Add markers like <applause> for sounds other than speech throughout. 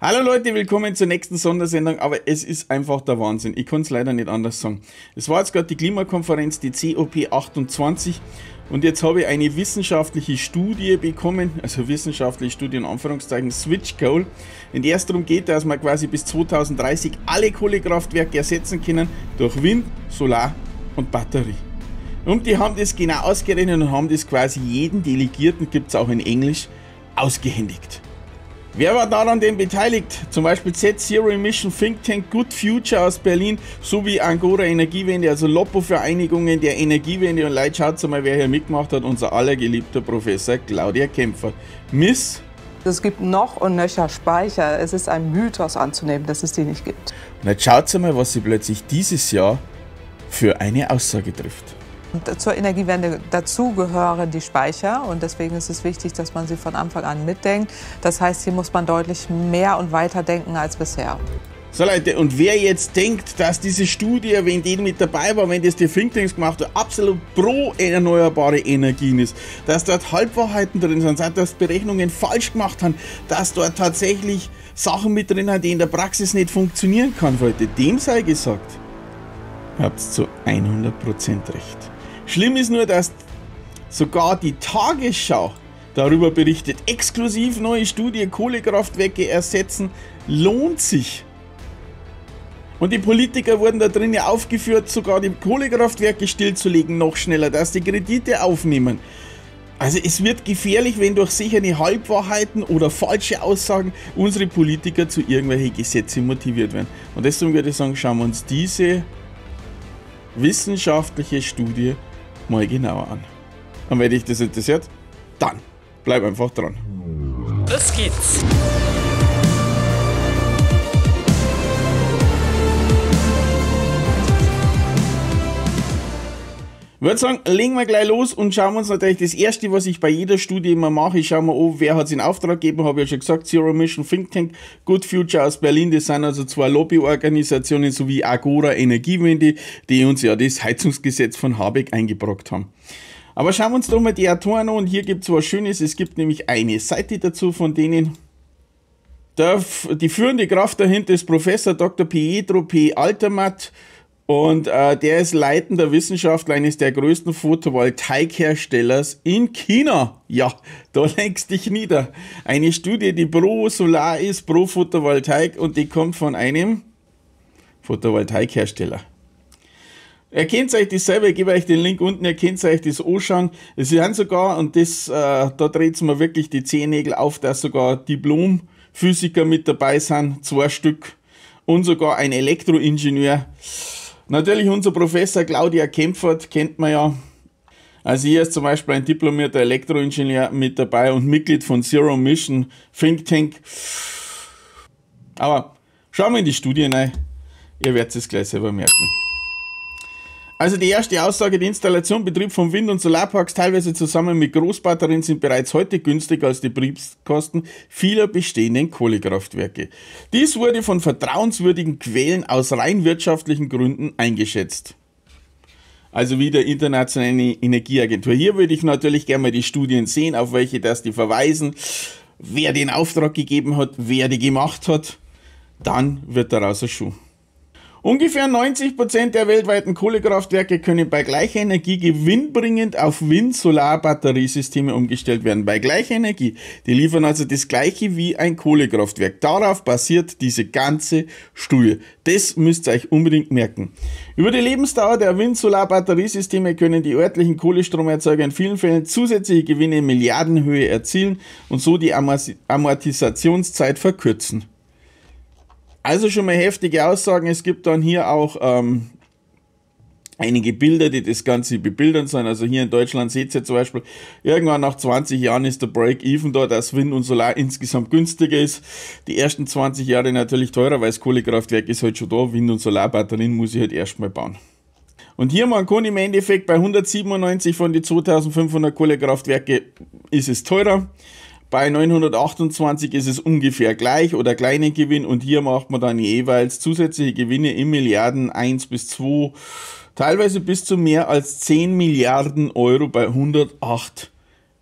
Hallo Leute, willkommen zur nächsten Sondersendung, aber es ist einfach der Wahnsinn. Ich kann es leider nicht anders sagen. Es war jetzt gerade die Klimakonferenz, die COP28 und jetzt habe ich eine wissenschaftliche Studie bekommen, also wissenschaftliche Studie in Anführungszeichen, Switch Goal, in der es darum geht, dass wir quasi bis 2030 alle Kohlekraftwerke ersetzen können durch Wind, Solar und Batterie. Und die haben das genau ausgerechnet und haben das quasi jeden Delegierten, gibt es auch in Englisch, ausgehändigt. Wer war daran denn beteiligt? Zum Beispiel Z-Zero Emission Think Tank Good Future aus Berlin sowie Angora Energiewende, also lopo vereinigungen der Energiewende. Und Leute, schaut mal, wer hier mitgemacht hat. Unser allergeliebter Professor Claudia Kämpfer. Miss es gibt noch und nöcher Speicher. Es ist ein Mythos anzunehmen, dass es die nicht gibt. Und jetzt schaut mal, was sie plötzlich dieses Jahr für eine Aussage trifft. Und zur Energiewende dazu gehören die Speicher und deswegen ist es wichtig, dass man sie von Anfang an mitdenkt. Das heißt, hier muss man deutlich mehr und weiter denken als bisher. So Leute, und wer jetzt denkt, dass diese Studie, wenn die mit dabei war, wenn das die Thinktanks gemacht hat, absolut pro erneuerbare Energien ist, dass dort Halbwahrheiten drin sind, dass Berechnungen falsch gemacht haben, dass dort tatsächlich Sachen mit drin sind, die in der Praxis nicht funktionieren kann, Leute, dem sei gesagt, habt zu 100% recht. Schlimm ist nur, dass sogar die Tagesschau darüber berichtet. Exklusiv neue Studie, Kohlekraftwerke ersetzen, lohnt sich. Und die Politiker wurden da drin ja aufgeführt, sogar die Kohlekraftwerke stillzulegen, noch schneller, dass die Kredite aufnehmen. Also es wird gefährlich, wenn durch sichere Halbwahrheiten oder falsche Aussagen unsere Politiker zu irgendwelchen Gesetzen motiviert werden. Und deswegen würde ich sagen, schauen wir uns diese wissenschaftliche Studie an mal genauer an. Und wenn dich das interessiert, dann bleib einfach dran. Los geht's! Ich würde sagen, legen wir gleich los und schauen uns natürlich das Erste, was ich bei jeder Studie immer mache, ich schaue mir an, wer hat es in Auftrag gegeben, habe ich ja schon gesagt, Zero Mission Think Tank, Good Future aus Berlin, das sind also zwei Lobbyorganisationen sowie Agora Energiewende, die uns ja das Heizungsgesetz von Habeck eingebrockt haben. Aber schauen wir uns doch mal die Autoren an und hier gibt es was Schönes, es gibt nämlich eine Seite dazu von denen, die führende Kraft dahinter ist Professor Dr. Pietro P. Altermatt, und äh, der ist leitender Wissenschaftler eines der größten Photovoltaikherstellers in China. Ja, da lenkst dich nieder. Eine Studie, die pro Solar ist, pro Photovoltaik und die kommt von einem Photovoltaikhersteller. Erkennt euch das selber, ich gebe euch den Link unten, erkennt euch das anschauen. Sie haben sogar, und das, äh, da dreht es mir wirklich die Zehennägel auf, dass sogar Diplomphysiker mit dabei sind, zwei Stück, und sogar ein Elektroingenieur. Natürlich unser Professor Claudia Kempfert kennt man ja. Also hier ist zum Beispiel ein diplomierter Elektroingenieur mit dabei und Mitglied von Zero Mission Think Tank. Aber schauen wir in die Studie rein. Ihr werdet es gleich selber merken. Also die erste Aussage, die Installation, Betrieb von Wind- und Solarparks teilweise zusammen mit Großbatterien sind bereits heute günstiger als die Betriebskosten vieler bestehenden Kohlekraftwerke. Dies wurde von vertrauenswürdigen Quellen aus rein wirtschaftlichen Gründen eingeschätzt. Also wie der Internationalen Energieagentur. Hier würde ich natürlich gerne mal die Studien sehen, auf welche das die verweisen, wer den Auftrag gegeben hat, wer die gemacht hat. Dann wird daraus ein Schuh. Ungefähr 90% Prozent der weltweiten Kohlekraftwerke können bei gleicher Energie gewinnbringend auf Wind-Solar-Batteriesysteme umgestellt werden. Bei gleicher Energie. Die liefern also das gleiche wie ein Kohlekraftwerk. Darauf basiert diese ganze Studie. Das müsst ihr euch unbedingt merken. Über die Lebensdauer der Wind-Solar-Batteriesysteme können die örtlichen Kohlestromerzeuger in vielen Fällen zusätzliche Gewinne in Milliardenhöhe erzielen und so die Amortisationszeit verkürzen. Also schon mal heftige Aussagen. Es gibt dann hier auch ähm, einige Bilder, die das Ganze bebildern sollen. Also hier in Deutschland seht ihr zum Beispiel, irgendwann nach 20 Jahren ist der Break-Even da, dass Wind und Solar insgesamt günstiger ist. Die ersten 20 Jahre natürlich teurer, weil das Kohlekraftwerk ist halt schon da. Wind- und Solarbatterien muss ich halt erstmal bauen. Und hier, man kann im Endeffekt bei 197 von den 2500 Kohlekraftwerke ist es teurer. Bei 928 ist es ungefähr gleich oder kleine Gewinn und hier macht man dann jeweils zusätzliche Gewinne in Milliarden 1 bis 2, teilweise bis zu mehr als 10 Milliarden Euro bei 108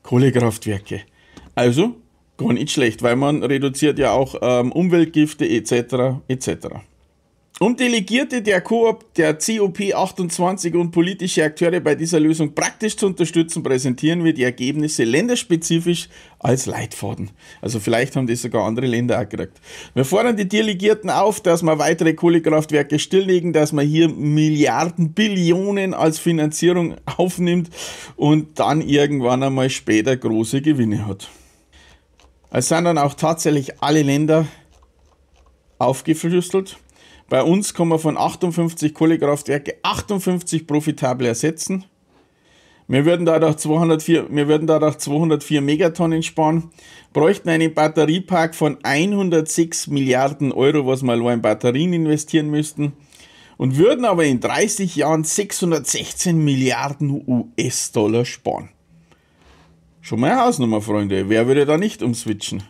Kohlekraftwerke. Also gar nicht schlecht, weil man reduziert ja auch ähm, Umweltgifte etc. etc. Um Delegierte der Koop, der COP28 und politische Akteure bei dieser Lösung praktisch zu unterstützen, präsentieren wir die Ergebnisse länderspezifisch als Leitfaden. Also vielleicht haben das sogar andere Länder auch gekriegt. Wir fordern die Delegierten auf, dass man weitere Kohlekraftwerke stilllegen, dass man hier Milliarden, Billionen als Finanzierung <laughs> aufnimmt und dann irgendwann einmal später große Gewinne hat. Es sind dann auch tatsächlich alle Länder aufgeschlüsselt bei uns kann man von 58 Kohlekraftwerken 58 profitable ersetzen. Wir würden dadurch 204, wir würden dadurch 204 Megatonnen sparen, bräuchten einen Batteriepark von 106 Milliarden Euro, was wir nur in Batterien investieren müssten, und würden aber in 30 Jahren 616 Milliarden US-Dollar sparen. Schon mal eine Hausnummer, Freunde. Wer würde da nicht umswitchen?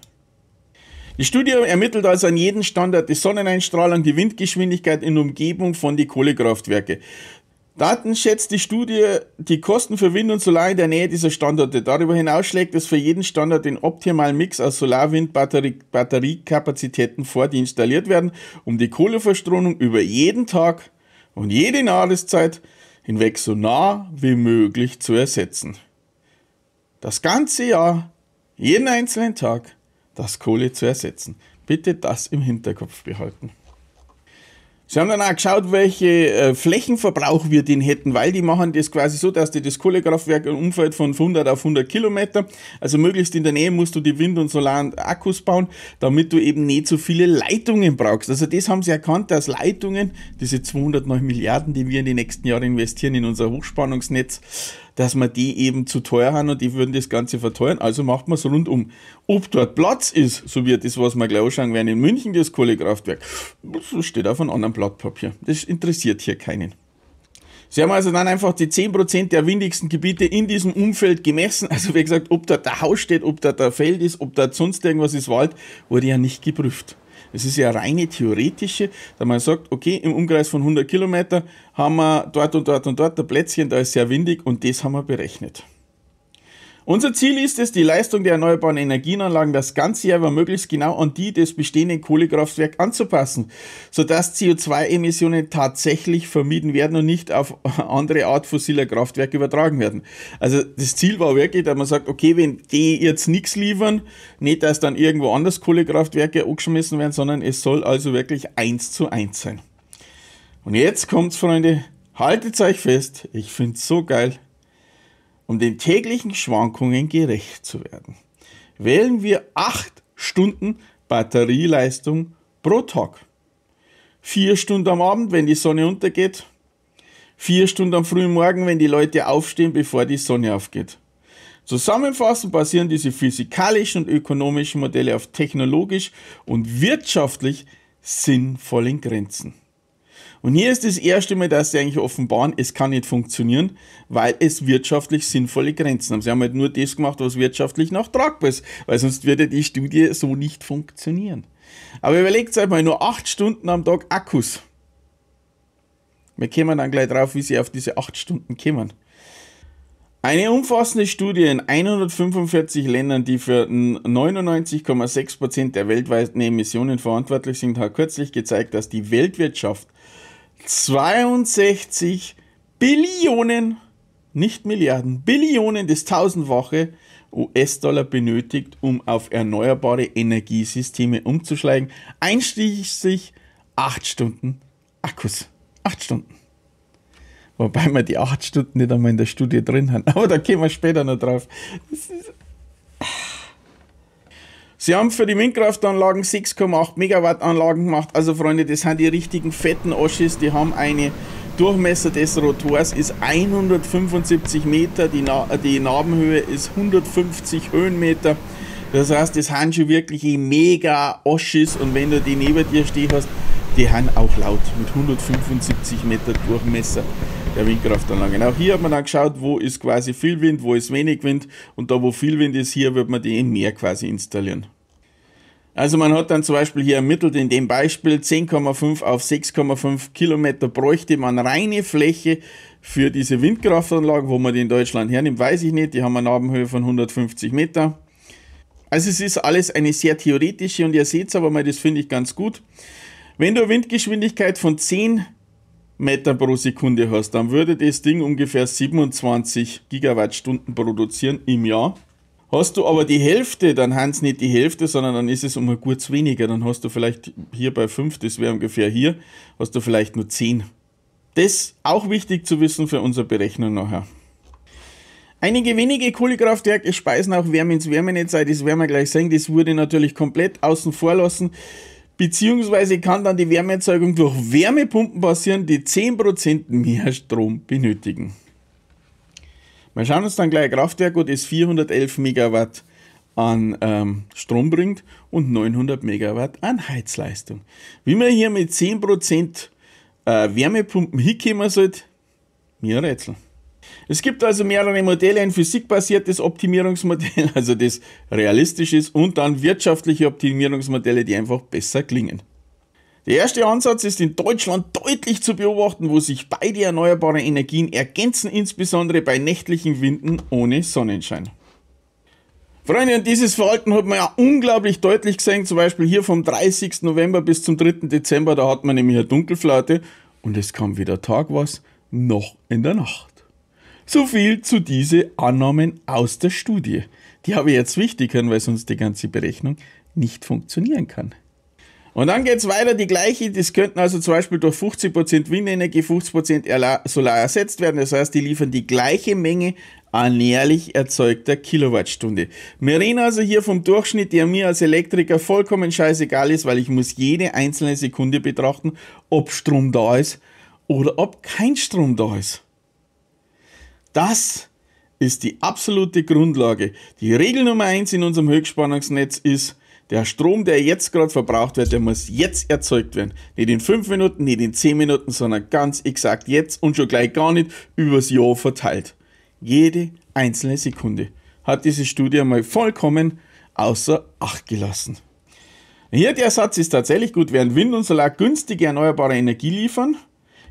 Die Studie ermittelt also an jedem Standard die Sonneneinstrahlung, die Windgeschwindigkeit in Umgebung von die Kohlekraftwerke. Daten schätzt die Studie die Kosten für Wind und Solar in der Nähe dieser Standorte. Darüber hinaus schlägt es für jeden Standort den optimalen Mix aus solarwind batteriekapazitäten -Batterie vor, die installiert werden, um die Kohleverstromung über jeden Tag und jede Jahreszeit hinweg so nah wie möglich zu ersetzen. Das ganze Jahr, jeden einzelnen Tag, das Kohle zu ersetzen. Bitte das im Hinterkopf behalten. Sie haben dann auch geschaut, welche äh, Flächenverbrauch wir den hätten, weil die machen das quasi so, dass die das Kohlekraftwerk im Umfeld von 100 auf 100 Kilometer, also möglichst in der Nähe musst du die Wind- und Solarakkus bauen, damit du eben nicht so viele Leitungen brauchst. Also das haben sie erkannt, dass Leitungen, diese 209 Milliarden, die wir in den nächsten Jahren investieren in unser Hochspannungsnetz, dass man die eben zu teuer haben und die würden das Ganze verteuern. Also macht man es rundum. Ob dort Platz ist, so wird das, was wir gleich anschauen werden, in München das Kohlekraftwerk, das steht auf einem anderen Blatt Papier. Das interessiert hier keinen. Sie haben also dann einfach die 10% der windigsten Gebiete in diesem Umfeld gemessen. Also wie gesagt, ob da der Haus steht, ob da der Feld ist, ob da sonst irgendwas ist, Wald, wurde ja nicht geprüft. Es ist ja reine theoretische, da man sagt, okay, im Umkreis von 100 Kilometer haben wir dort und dort und dort ein Plätzchen, da ist sehr windig und das haben wir berechnet. Unser Ziel ist es, die Leistung der erneuerbaren Energienanlagen das ganze Jahr über möglichst genau an die des bestehenden Kohlekraftwerks anzupassen, sodass CO2-Emissionen tatsächlich vermieden werden und nicht auf <laughs> andere Art fossiler Kraftwerke übertragen werden. Also das Ziel war wirklich, dass man sagt, okay, wenn die jetzt nichts liefern, nicht, dass dann irgendwo anders Kohlekraftwerke angeschmissen werden, sondern es soll also wirklich eins zu eins sein. Und jetzt kommt's, Freunde. Haltet euch fest. Ich find's so geil um den täglichen Schwankungen gerecht zu werden, wählen wir 8 Stunden Batterieleistung pro Tag. 4 Stunden am Abend, wenn die Sonne untergeht. 4 Stunden am frühen Morgen, wenn die Leute aufstehen, bevor die Sonne aufgeht. Zusammenfassend basieren diese physikalischen und ökonomischen Modelle auf technologisch und wirtschaftlich sinnvollen Grenzen. Und hier ist das erste Mal, dass sie eigentlich offenbaren, es kann nicht funktionieren, weil es wirtschaftlich sinnvolle Grenzen haben. Sie haben halt nur das gemacht, was wirtschaftlich noch tragbar ist, weil sonst würde die Studie so nicht funktionieren. Aber überlegt euch mal, nur acht Stunden am Tag Akkus. Wir kommen dann gleich drauf, wie sie auf diese acht Stunden kommen. Eine umfassende Studie in 145 Ländern, die für 99,6% Prozent der weltweiten Emissionen verantwortlich sind, hat kürzlich gezeigt, dass die Weltwirtschaft 62 Billionen, nicht Milliarden, Billionen des Tausendfache US-Dollar benötigt, um auf erneuerbare Energiesysteme umzuschlagen, einschließlich 8 Stunden Akkus. 8 Stunden. Wobei wir die 8 Stunden nicht einmal in der Studie drin haben, <laughs> aber da gehen wir später noch drauf. Das ist Sie haben für die Windkraftanlagen 6,8 Megawatt Anlagen gemacht. Also Freunde, das sind die richtigen fetten Oschis. Die haben eine Durchmesser des Rotors ist 175 Meter. Die, Na die Nabenhöhe ist 150 Höhenmeter. Das heißt, das sind schon wirklich mega Oschis. Und wenn du die neben dir stehen hast, die haben auch laut mit 175 Meter Durchmesser der Windkraftanlagen. Auch hier hat man dann geschaut, wo ist quasi viel Wind, wo ist wenig Wind und da wo viel Wind ist, hier wird man die im Meer quasi installieren. Also man hat dann zum Beispiel hier ermittelt, in dem Beispiel 10,5 auf 6,5 Kilometer bräuchte man reine Fläche für diese Windkraftanlagen, wo man die in Deutschland hernimmt, weiß ich nicht. Die haben eine Nabenhöhe von 150 Meter. Also es ist alles eine sehr theoretische und ihr seht es aber mal, das finde ich ganz gut. Wenn du eine Windgeschwindigkeit von 10 Meter pro Sekunde hast, dann würde das Ding ungefähr 27 Gigawattstunden produzieren im Jahr. Hast du aber die Hälfte, dann haben es nicht die Hälfte, sondern dann ist es um ein Gurz weniger. Dann hast du vielleicht hier bei 5, das wäre ungefähr hier, hast du vielleicht nur 10. Das auch wichtig zu wissen für unsere Berechnung nachher. Einige wenige Kohlekraftwerke speisen auch Wärme ins Wärmenetz das werden wir gleich sehen. Das wurde natürlich komplett außen vor lassen. Beziehungsweise kann dann die Wärmeerzeugung durch Wärmepumpen passieren, die 10% mehr Strom benötigen. Wir schauen uns dann gleich ein Kraftwerk, wo das 411 Megawatt an ähm, Strom bringt und 900 Megawatt an Heizleistung. Wie man hier mit 10% äh, Wärmepumpen hinkommen sollte, mir ein Rätsel. Es gibt also mehrere Modelle, ein physikbasiertes Optimierungsmodell, <laughs> also das realistisch ist, und dann wirtschaftliche Optimierungsmodelle, die einfach besser klingen. Der erste Ansatz ist in Deutschland deutlich zu beobachten, wo sich beide erneuerbaren Energien ergänzen, insbesondere bei nächtlichen Winden ohne Sonnenschein. Freunde, und dieses Verhalten hat man ja unglaublich deutlich gesehen, zum Beispiel hier vom 30. November bis zum 3. Dezember, da hat man nämlich eine Dunkelflaute und es kam weder Tag was noch in der Nacht. So viel zu diese Annahmen aus der Studie. Die habe ich jetzt wichtig weil sonst die ganze Berechnung nicht funktionieren kann. Und dann geht es weiter, die gleiche, das könnten also zum Beispiel durch 50% Windenergie, 50% Solar ersetzt werden. Das heißt, die liefern die gleiche Menge an jährlich erzeugter Kilowattstunde. Wir reden also hier vom Durchschnitt, der mir als Elektriker vollkommen scheißegal ist, weil ich muss jede einzelne Sekunde betrachten, ob Strom da ist oder ob kein Strom da ist. Das ist die absolute Grundlage. Die Regel Nummer eins in unserem Höchstspannungsnetz ist, der Strom, der jetzt gerade verbraucht wird, der muss jetzt erzeugt werden. Nicht in fünf Minuten, nicht in zehn Minuten, sondern ganz exakt jetzt und schon gleich gar nicht übers Jahr verteilt. Jede einzelne Sekunde hat diese Studie mal vollkommen außer Acht gelassen. Hier der Satz ist tatsächlich gut, während Wind und Solar günstige erneuerbare Energie liefern,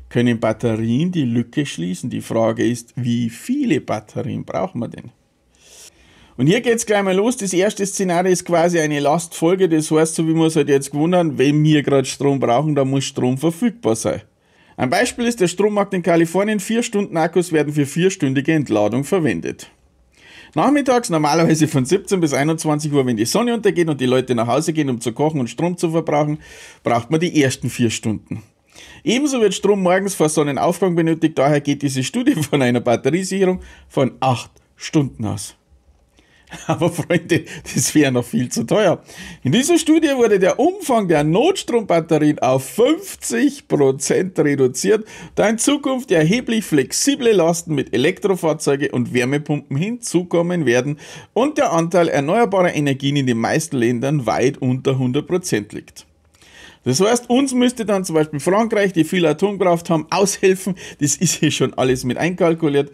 können Batterien die Lücke schließen. Die Frage ist, wie viele Batterien brauchen wir denn? Und hier geht's gleich mal los. Das erste Szenario ist quasi eine Lastfolge. Das heißt, so wie wir es halt jetzt gewundern, wenn wir gerade Strom brauchen, dann muss Strom verfügbar sein. Ein Beispiel ist der Strommarkt in Kalifornien. Vier Stunden Akkus werden für vierstündige Entladung verwendet. Nachmittags, normalerweise von 17 bis 21 Uhr, wenn die Sonne untergeht und die Leute nach Hause gehen, um zu kochen und Strom zu verbrauchen, braucht man die ersten vier Stunden. Ebenso wird Strom morgens vor Sonnenaufgang benötigt, daher geht diese Studie von einer Batteriesicherung von 8 Stunden aus. <laughs> Aber Freunde, das wäre noch viel zu teuer. In dieser Studie wurde der Umfang der Notstrombatterien auf 50% reduziert, da in Zukunft erheblich flexible Lasten mit Elektrofahrzeugen und Wärmepumpen hinzukommen werden und der Anteil erneuerbarer Energien in den meisten Ländern weit unter 100% liegt. Das heißt, uns müsste dann zum Beispiel Frankreich, die viel Atomkraft haben, aushelfen. Das ist hier schon alles mit einkalkuliert.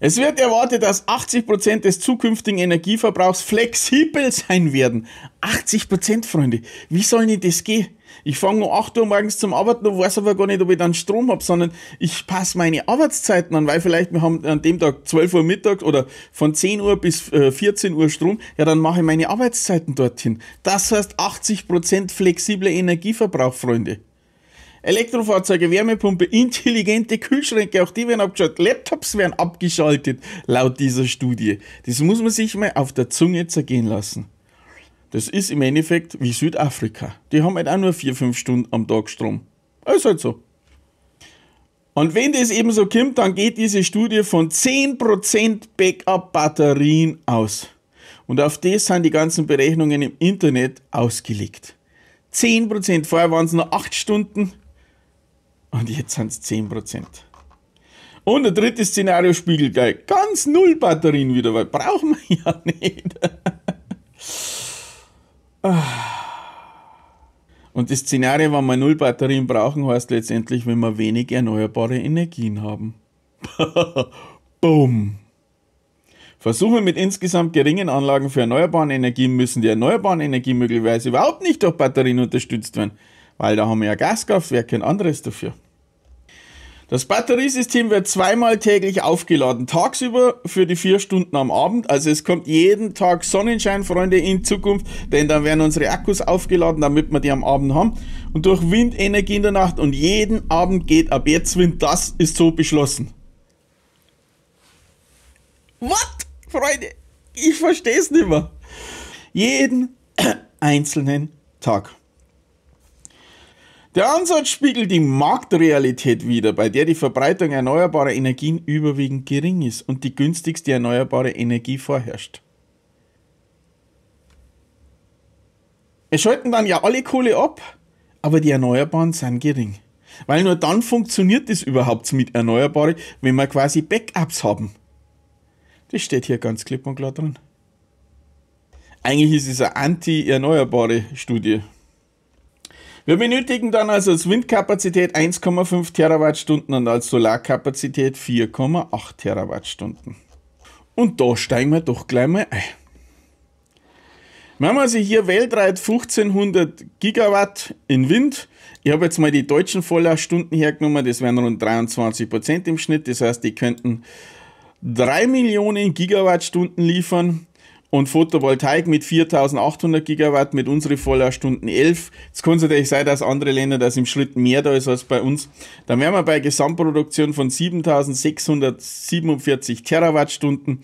Es wird erwartet, dass 80% des zukünftigen Energieverbrauchs flexibel sein werden. 80%, Freunde. Wie soll denn das gehen? Ich fange um 8 Uhr morgens zum Arbeiten und weiß aber gar nicht, ob ich dann Strom habe, sondern ich passe meine Arbeitszeiten an, weil vielleicht wir haben an dem Tag 12 Uhr Mittag oder von 10 Uhr bis 14 äh, Uhr Strom, ja dann mache ich meine Arbeitszeiten dorthin. Das heißt 80% flexibler Energieverbrauch, Freunde. Elektrofahrzeuge, Wärmepumpe, intelligente Kühlschränke, auch die werden abgeschaltet. Laptops werden abgeschaltet, laut dieser Studie. Das muss man sich mal auf der Zunge zergehen lassen. Das ist im Endeffekt wie Südafrika. Die haben halt auch nur 4-5 Stunden am Tag Strom. Ist halt so. Und wenn das eben so kommt, dann geht diese Studie von 10% Backup-Batterien aus. Und auf das sind die ganzen Berechnungen im Internet ausgelegt. 10%, vorher waren es nur 8 Stunden, und jetzt sind es 10%. Und ein drittes Szenario spiegelt gleich. Ganz null Batterien wieder, weil brauchen wir <laughs> ja nicht. Und das Szenario, wenn wir null Batterien brauchen, heißt letztendlich, wenn wir wenig erneuerbare Energien haben. <laughs> Boom! Versuche mit insgesamt geringen Anlagen für erneuerbare Energien müssen die erneuerbaren Energien möglicherweise überhaupt nicht durch Batterien unterstützt werden weil da haben wir ja Gaskraftwerke und anderes dafür. Das Batteriesystem wird zweimal täglich aufgeladen, tagsüber für die vier Stunden am Abend. Also es kommt jeden Tag Sonnenschein, Freunde, in Zukunft, denn dann werden unsere Akkus aufgeladen, damit wir die am Abend haben. Und durch Windenergie in der Nacht und jeden Abend geht ab jetzt Wind. Das ist so beschlossen. What? Freunde, ich verstehe es nicht mehr. Jeden <coughs> einzelnen Tag. Der Ansatz spiegelt die Marktrealität wider, bei der die Verbreitung erneuerbarer Energien überwiegend gering ist und die günstigste erneuerbare Energie vorherrscht. Es schalten dann ja alle Kohle ab, aber die Erneuerbaren sind gering. Weil nur dann funktioniert es überhaupt mit Erneuerbare, wenn wir quasi Backups haben. Das steht hier ganz klipp und klar drin. Eigentlich ist es eine anti-erneuerbare Studie. Wir benötigen dann also als Windkapazität 1,5 Terawattstunden und als Solarkapazität 4,8 Terawattstunden. Und da steigen wir doch gleich mal ein. Wir haben also hier weltweit 1500 Gigawatt in Wind. Ich habe jetzt mal die deutschen Volllaststunden hergenommen, das wären rund 23 Prozent im Schnitt. Das heißt, die könnten 3 Millionen Gigawattstunden liefern und Photovoltaik mit 4800 Gigawatt mit unsere Vollerstunden 11. Es kann natürlich sein, dass andere Länder das im Schritt mehr da ist als bei uns. Dann wären wir bei Gesamtproduktion von 7647 Terawattstunden.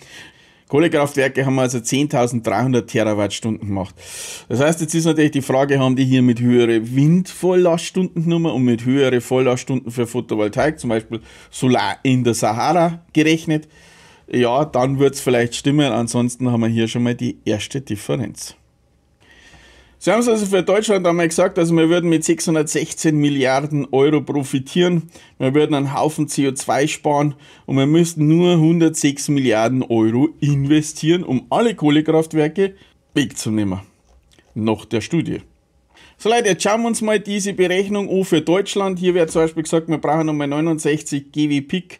Kohlekraftwerke haben also 10.300 Terawattstunden gemacht. Das heißt, jetzt ist natürlich die Frage, haben die hier mit höhere Windvolllaststundennummer und mit höhere Volllaststunden für Photovoltaik, zum Beispiel Solar in der Sahara gerechnet? ja, dann wird es vielleicht stimmen. Ansonsten haben wir hier schon mal die erste Differenz. Sie haben es also für Deutschland einmal gesagt, also wir würden mit 616 Milliarden Euro profitieren, wir würden einen Haufen CO2 sparen und wir müssten nur 106 Milliarden Euro investieren, um alle Kohlekraftwerke wegzunehmen. Nach der Studie. So Leute, jetzt schauen wir uns mal diese Berechnung an für Deutschland. Hier wird zum Beispiel gesagt, wir brauchen nochmal 69 GW Pick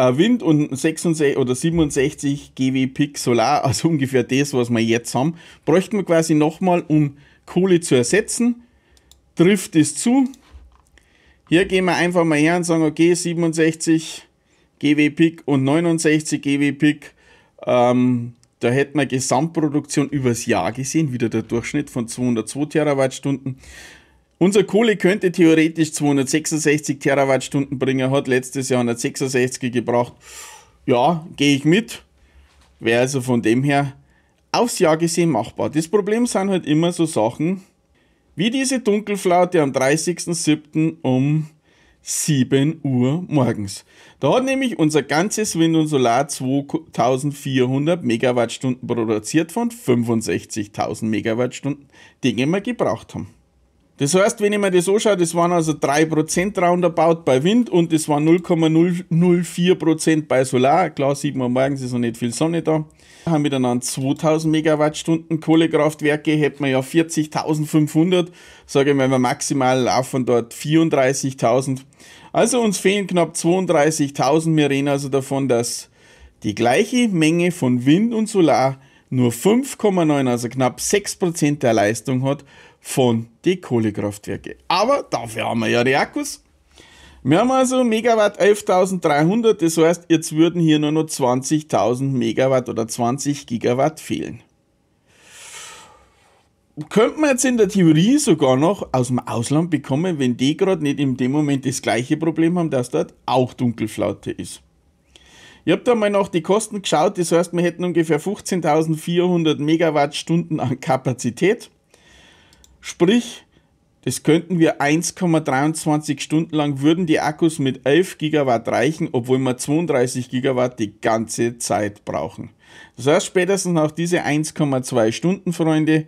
äh, Wind und 66 oder 67 GW Pick Solar, <laughs> also ungefähr das, was wir jetzt haben, bräuchten wir quasi nochmal, um Kohle zu ersetzen. Trifft es zu. Hier gehen wir einfach mal her und sagen, okay, 67 GW Pick und 69 GW Pick. Ähm, da hätten wir Gesamtproduktion übers Jahr gesehen, wieder der Durchschnitt von 202 Terawattstunden. Unser Kohle könnte theoretisch 266 Terawattstunden bringen, hat letztes Jahr 166 gebracht. Ja, gehe ich mit. Wäre also von dem her aufs Jahr gesehen machbar. Das Problem sind halt immer so Sachen wie diese Dunkelflaute am 30.07. um 7 Uhr morgens. Da hat nämlich unser ganzes Wind und Solar 2400 Megawattstunden produziert von 65.000 Megawattstunden, die wir gebraucht haben. Das heißt, wenn ich mir das anschaue, das waren also 3% roundabout bei Wind und das waren 0,004% bei Solar. Klar sieht man morgens, ist noch nicht viel Sonne da. Wir haben miteinander 2000 Megawattstunden Kohlekraftwerke, hätten wir ja 40.500. Sage ich mal, wir maximal laufen dort 34.000. Also uns fehlen knapp 32.000. Wir reden also davon, dass die gleiche Menge von Wind und Solar nur 5,9, also knapp 6% der Leistung hat von den Kohlekraftwerken. Aber dafür haben wir ja die Akkus. Wir haben also Megawatt 11.300, das heißt, jetzt würden hier nur noch 20.000 Megawatt oder 20 Gigawatt fehlen. Könnte man jetzt in der Theorie sogar noch aus dem Ausland bekommen, wenn die gerade nicht in dem Moment das gleiche Problem haben, dass dort auch Dunkelflaute ist. Ich habe da mal nach die Kosten geschaut, das heißt, wir hätten ungefähr 15.400 Megawattstunden an Kapazität. Sprich, das könnten wir 1,23 Stunden lang, würden die Akkus mit 11 Gigawatt reichen, obwohl wir 32 Gigawatt die ganze Zeit brauchen. Das heißt, spätestens nach diese 1,2 Stunden, Freunde,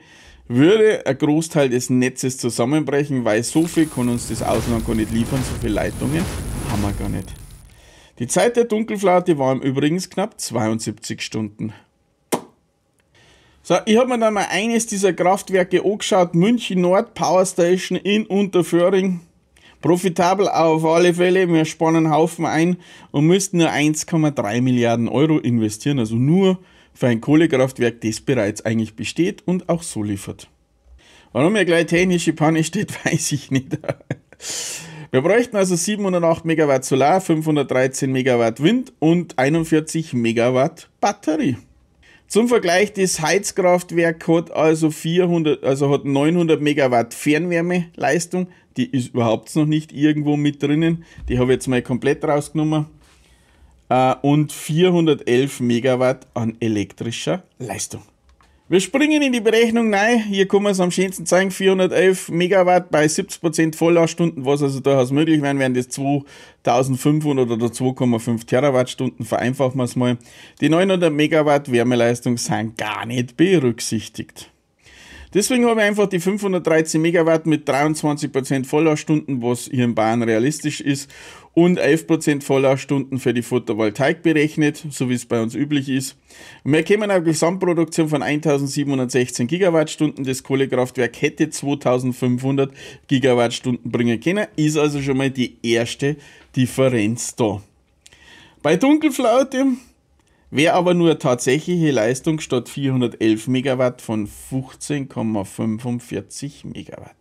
würde ein Großteil des Netzes zusammenbrechen, weil so viel kann uns das Ausland gar nicht liefern, so viele Leitungen haben wir gar nicht. Die Zeit der Dunkelflaute war im Übrigen knapp 72 Stunden. So, ich habe mir dann mal eines dieser Kraftwerke angeschaut, München Nord Power Station in Unterföhring. Profitabel auf alle Fälle, wir spannen einen Haufen ein und müssten nur 1,3 Milliarden Euro investieren, also nur für ein Kohlekraftwerk, das bereits eigentlich besteht und auch so liefert. Warum hier gleich technische Panne steht, <laughs> weiß ich nicht. Wir bräuchten also 708 Megawatt Solar, 513 Megawatt Wind und 41 Megawatt Batterie. Zum Vergleich, das Heizkraftwerk hat also 400, also hat 900 Megawatt Fernwärmeleistung. Die ist überhaupt noch nicht irgendwo mit drinnen. Die habe ich jetzt mal komplett rausgenommen. Äh, und 411 Megawatt an elektrischer Leistung. Wir springen in die Berechnung rein. Hier kann man es am schönsten zeigen. 411 Megawatt bei 70% Vollausstunden, was also durchaus möglich wäre, wären das 2500 oder 2,5 Terawattstunden. Vereinfachen wir es mal. Die 900 Megawatt Wärmeleistung sind gar nicht berücksichtigt. Deswegen habe ich einfach die 513 Megawatt mit 23% Volllaufstunden, was hier in Bayern realistisch ist, und 11% Volllaufstunden für die Photovoltaik berechnet, so wie es bei uns üblich ist. wir kämen auf eine Gesamtproduktion von 1716 Gigawattstunden. Das Kohlekraftwerk hätte 2500 Gigawattstunden bringen können. Ist also schon mal die erste Differenz da. Bei Dunkelflaute Wer aber nur tatsächliche Leistung statt 411 Megawatt von 15,45 Megawatt.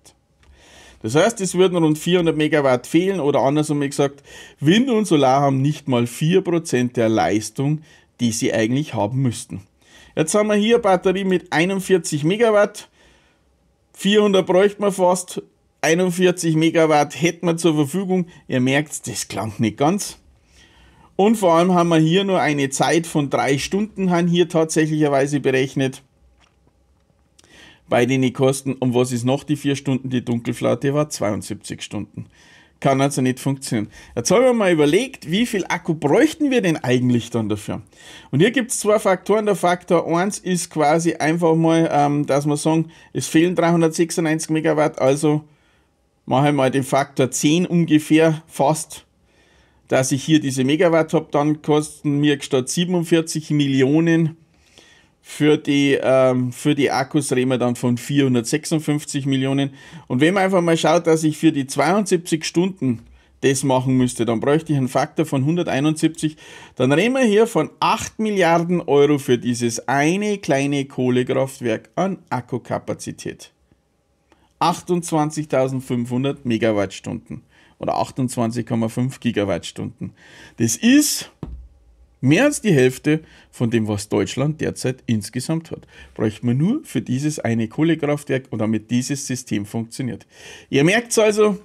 Das heißt, es würden rund 400 Megawatt fehlen oder andersrum gesagt, Wind und Solar haben nicht mal 4% der Leistung, die sie eigentlich haben müssten. Jetzt haben wir hier eine Batterie mit 41 Megawatt. 400 bräuchte man fast. 41 Megawatt hätten wir zur Verfügung. Ihr merkt, das klang nicht ganz. Und vor allem haben wir hier nur eine Zeit von drei Stunden, haben hier tatsächlicherweise berechnet. Bei den Kosten, Und was ist noch die vier Stunden? Die Dunkelflaute war 72 Stunden. Kann also nicht funktionieren. Jetzt haben wir mal überlegt, wie viel Akku bräuchten wir denn eigentlich dann dafür? Und hier gibt es zwei Faktoren. Der Faktor 1 ist quasi einfach mal, ähm, dass wir sagen, es fehlen 396 Megawatt, also machen wir mal den Faktor 10 ungefähr fast dass ich hier diese Megawatt habe, dann kosten mir statt 47 Millionen für die, ähm, für die Akkus reden wir dann von 456 Millionen. Und wenn man einfach mal schaut, dass ich für die 72 Stunden das machen müsste, dann bräuchte ich einen Faktor von 171. Dann reden wir hier von 8 Milliarden Euro für dieses eine kleine Kohlekraftwerk an Akkukapazität. 28.500 Megawattstunden oder 28,5 Gigawattstunden. Das ist mehr als die Hälfte von dem, was Deutschland derzeit insgesamt hat. Bräuchte man nur für dieses eine Kohlekraftwerk und damit dieses System funktioniert. Ihr merkt es also,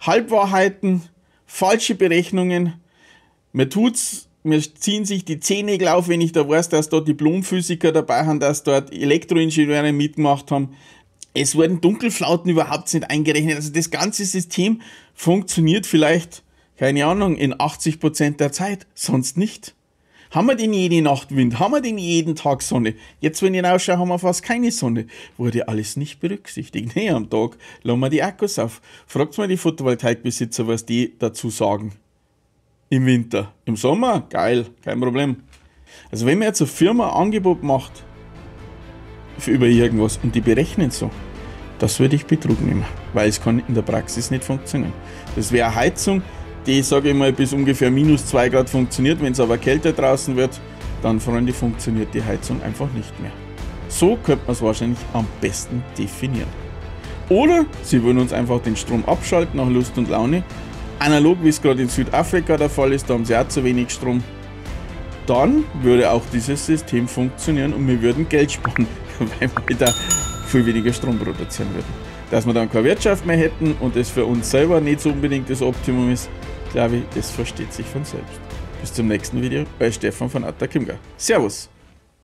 Halbwahrheiten, falsche Berechnungen, mir tut's mir ziehen sich die Zähne auf, wenn ich da weiß, dass da Diplomphysiker dabei haben, dass dort Elektroingenieure mitgemacht haben. Es wurden Dunkelflauten überhaupt nicht eingerechnet. Also das ganze System funktioniert vielleicht, keine Ahnung, in 80% der Zeit, sonst nicht. Haben wir denn jede Nacht Wind? Haben wir denn jeden Tag Sonne? Jetzt, wenn ich rausschaue, haben wir fast keine Sonne. Wurde alles nicht berücksichtigt. Nee, <laughs> am Tag lassen wir die Akkus auf. Fragt mal die Photovoltaikbesitzer, was die dazu sagen. Im Winter. Im Sommer? Geil, kein Problem. Also wenn man jetzt eine Firma ein Angebot macht, über irgendwas und die berechnen so. Das würde ich Betrug nehmen, weil es kann in der Praxis nicht funktionieren. Das wäre Heizung, die, sage ich mal, bis ungefähr minus 2 Grad funktioniert. Wenn es aber kälter draußen wird, dann, Freunde, funktioniert die Heizung einfach nicht mehr. So könnte man es wahrscheinlich am besten definieren. Oder sie würden uns einfach den Strom abschalten nach Lust und Laune, analog wie es gerade in Südafrika der Fall ist, da haben sie auch zu wenig Strom. Dann würde auch dieses System funktionieren und wir würden Geld sparen. <laughs> weil wir da viel weniger Strom produzieren würden. Dass wir dann keine Wirtschaft mehr hätten und es für uns selber nicht so unbedingt das Optimum ist, glaube ich, das versteht sich von selbst. Bis zum nächsten Video bei Stefan von Atta Kimga. Servus!